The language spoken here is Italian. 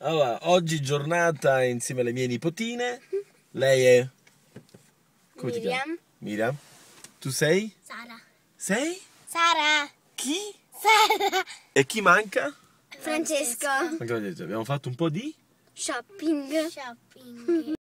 Allora, oggi giornata insieme alle mie nipotine. Mhm. Lei è... Come Miriam. Miriam. Tu sei? Sara. Sei? Sara. Chi? Sara. E chi manca? Francesco. Abbiamo fatto un po' di... Shopping. Shopping.